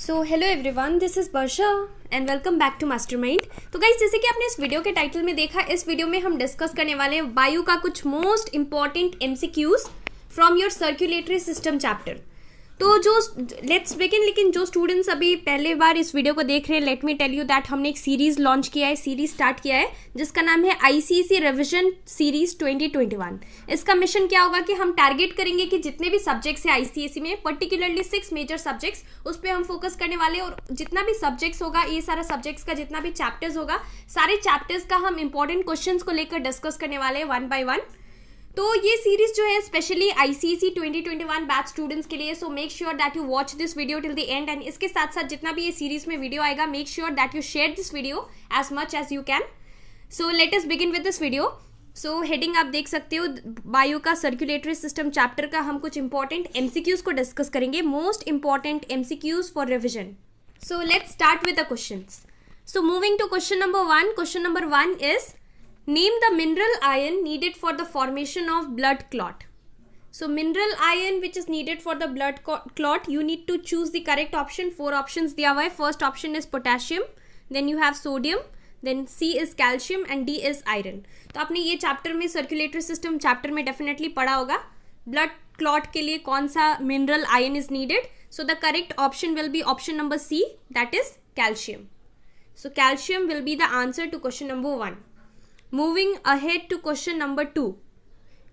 So hello everyone this is Barsha and welcome back to master mind तो guys जैसे कि आपने इस वीडियो के टाइटल में देखा इस वीडियो में हम डिस्कस करने वाले हैं वायु का कुछ most important MCQs from your circulatory system chapter तो जो लेट्स बिगिन लेकिन जो स्टूडेंट्स अभी पहले बार इस वीडियो को देख रहे हैं let me tell you that हमने एक सीरीज लॉन्च किया है सीरीज स्टार्ट किया है जिसका नाम है आईसीसी रिविजन सीरीज 2021 इसका मिशन क्या होगा कि हम टारगेट करेंगे कि जितने भी सब्जेक्ट्स हैं आईसीएसई में पर्टिकुलरली सिक्स मेजर सब्जेक्ट्स उस पर हम फोकस करने वाले और जितना भी सब्जेक्ट्स होगा ये सारा सब्जेक्ट्स का जितना भी चैप्टर्स होगा सारे चैप्टर्स का हम इंपॉर्टेंट क्वेश्चन को लेकर डिस्कस करने वाले वन बाई वन तो ये सीरीज जो है स्पेशली आईसीसी 2021 बैच स्टूडेंट्स के लिए so make sure that you watch this video till the end and इसके साथ साथ जितना भी ये सीरीज में वीडियो आएगा make sure that you share this video as much as you can so let us begin with this video so heading आप देख सकते हो बायो का सर्कुलेटरी सिस्टम चैप्टर का हम कुछ इंपॉर्टेंट एमसीक्यूज को डिस्कस करेंगे most important MCQs for revision so let's start with the question so moving to question number one question number one is Name the mineral iron needed for the formation of blood clot. So mineral iron which is needed for the blood clot, you need to choose the correct option. Four options the away. First option is potassium. Then you have sodium. Then C is calcium and D is iron. So you have chapter this circulatory system chapter mein definitely pada hoga. Blood clot ke liye kaun sa mineral iron is needed. So the correct option will be option number C that is calcium. So calcium will be the answer to question number 1. Moving ahead to question number 2.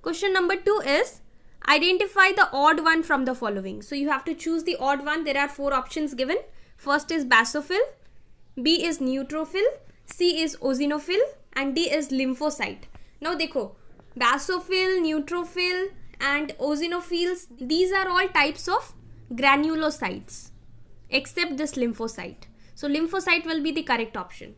Question number 2 is identify the odd one from the following. So you have to choose the odd one. There are four options given. First is basophil, B is neutrophil, C is eosinophil and D is lymphocyte. Now देखो basophil, neutrophil and eosinophils these are all types of granulocytes except this lymphocyte. So lymphocyte will be the correct option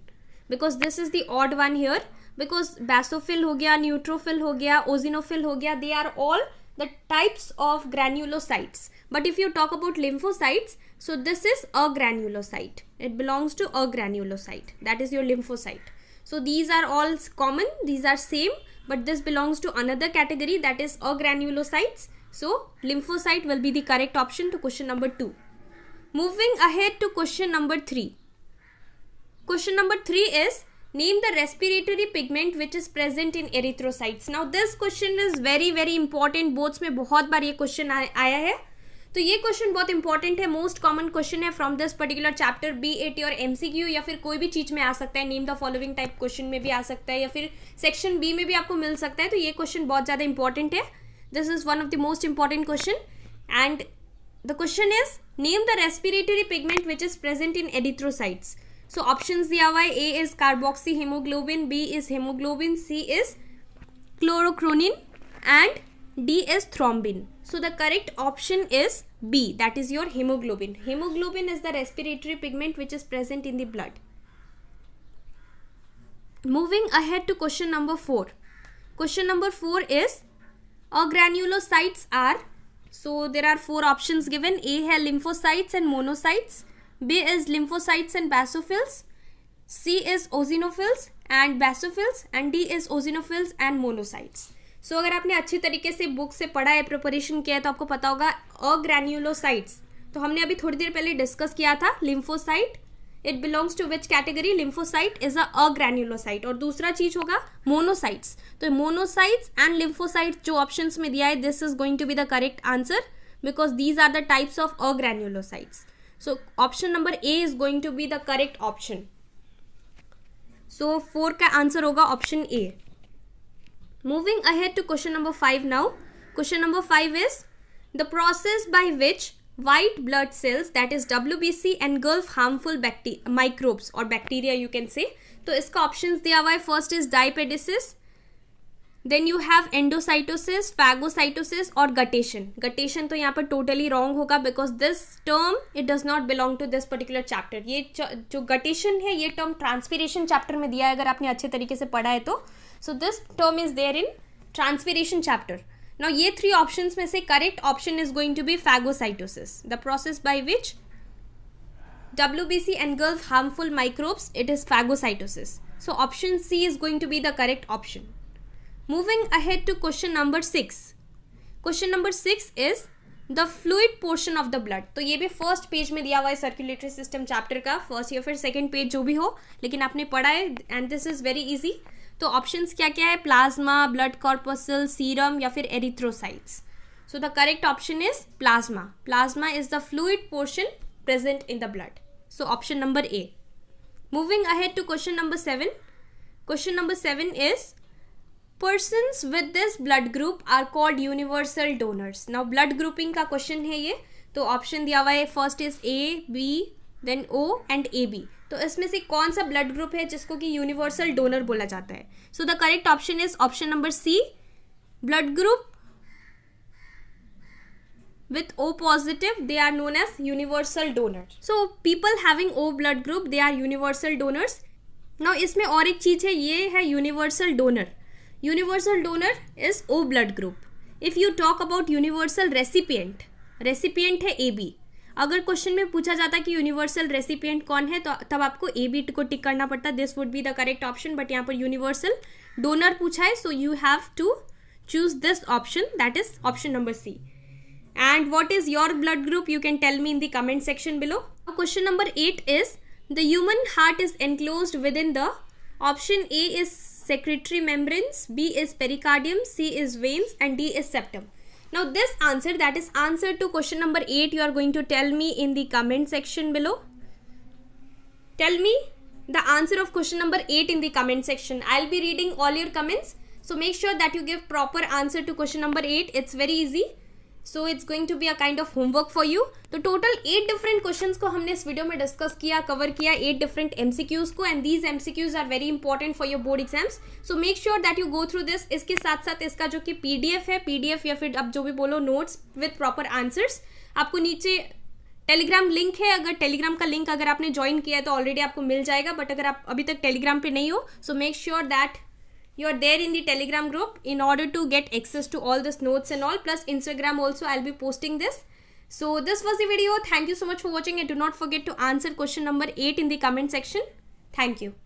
because this is the odd one here because basophil ho gaya, neutrophil ho gaya, eosinophil ho gaya, they are all the types of granulocytes. But if you talk about lymphocytes, so this is a granulocyte. It belongs to a granulocyte. That is your lymphocyte. So these are all common, these are same, but this belongs to another category that is a granulocytes. So lymphocyte will be the correct option to question number 2. Moving ahead to question number 3. Question number 3 is Name the respiratory pigment which is present in erythrocytes. Now this question is very very important. Boards में बहुत बार ये question आया है तो ये question बहुत important है most common question है from this particular chapter B T और एमसीक्यू या फिर कोई भी चीज में आ सकता है name the following type question में भी आ सकता है या फिर सेक्शन बी में भी आपको मिल सकता है तो ये क्वेश्चन बहुत ज़्यादा इंपॉर्टेंट है this is one of the most important question and the question is name the respiratory pigment which is present in erythrocytes So option दिया हुआ है A is carboxy haemoglobin B is haemoglobin C is D is thrombin. So the correct option is B that is your hemoglobin. Hemoglobin is the respiratory pigment which is present in the blood. Moving ahead to question number 4. Question number 4 is granulocytes are. So there are four options given. A है lymphocytes and monocytes. B is lymphocytes and basophils. C is eosinophils and basophils and D is eosinophils and monocytes. So so, अगर आपने अच्छी तरीके से book से पढ़ा है preparation किया है तो आपको पता होगा अग्रैन्यूलोसाइट्स तो हमने अभी थोड़ी देर पहले डिस्कस किया था lymphocyte it belongs to which category lymphocyte is a agranulocyte और दूसरा चीज होगा मोनोसाइट्स तो मोनोसाइट्स एंड लिम्फोसाइट्स जो ऑप्शन में दिया है this is going to be the correct answer because these are the types of agranulocytes so option number a is going to be the correct option so 4 का answer होगा option A moving ahead to question number five now question number five is the process by which white blood cells that is WBC engulf harmful bacteria microbes or bacteria you can say तो इसका options दिया हुआ है first is diapedesis then you have endocytosis phagocytosis और guttation guttation तो यहाँ पर totally wrong होगा because this term it does not belong to this particular chapter ये जो गटेशन है ये टर्म ट्रांसपीरेशन चैप्टर में दिया है अगर आपने अच्छे तरीके से पढ़ा है तो so this term is there in transpiration chapter now ये थ्री ऑप्शन में से correct option is going to be phagocytosis the process by which W B engulfs harmful microbes it is phagocytosis so option C is going to be the correct option moving ahead to question number six question number six is the fluid portion of the blood तो ये भी first page में दिया हुआ है circulatory system chapter का first या फिर सेकेंड पेज जो भी हो लेकिन आपने पढ़ा है and this is very easy तो ऑप्शन क्या क्या है प्लाज्मा ब्लड कॉर्पोसल सीरम या फिर erythrocytes so the correct option is plasma plasma is the fluid portion present in the blood so option number A moving ahead to question number seven question number seven is persons with this blood group are called universal donors now blood grouping का question है ये तो option दिया हुआ है first is A B then O and A B तो इसमें से कौन सा ब्लड ग्रुप है जिसको कि यूनिवर्सल डोनर बोला जाता है so the correct option is option number C blood group with O positive they are known as universal donor so people having O blood group they are universal donors now इसमें और एक चीज है ये है universal donor universal donor is O blood group if you talk about universal recipient recipient है A B अगर question में पूछा जाता कि यूनिवर्सल रेसिपियंट कौन है तो तब आपको ए बी को टिक करना पड़ता this would be the correct option but यहाँ पर यूनिवर्सल डोनर पूछा है so you have to choose this option that is option number C and what is your blood group you can tell me in the comment section below question number eight is the human heart is enclose within the option A is secretory membranes, B is pericardium, C is veins and D is septum. Now this answer that is answer to question number 8 you are going to tell me in the comment section below. Tell me the answer of question number 8 in the comment section. I'll be reading all your comments. So make sure that you give proper answer to question number 8. It's very easy. So it's going to be a kind of homework for you तो total eight different questions को हमने इस video में discuss किया cover किया eight different MCQs को and these MCQs are very important for your board exams so make sure that you go through this इसके साथ साथ इसका जो कि पीडीएफ है पीडीएफ या फिर आप जो भी बोलो नोट्स विथ प्रॉपर आंसर्स आपको नीचे टेलीग्राम लिंक है अगर टेलीग्राम का लिंक अगर आपने ज्वाइन किया है तो ऑलरेडी आपको मिल जाएगा बट अगर आप अभी तक टेलीग्राम पे नहीं हो so make sure that you are there in the telegram group in order to get access to all this notes and all plus instagram also i'll be posting this so this was the video thank you so much for watching and do not forget to answer question number 8 in the comment section thank you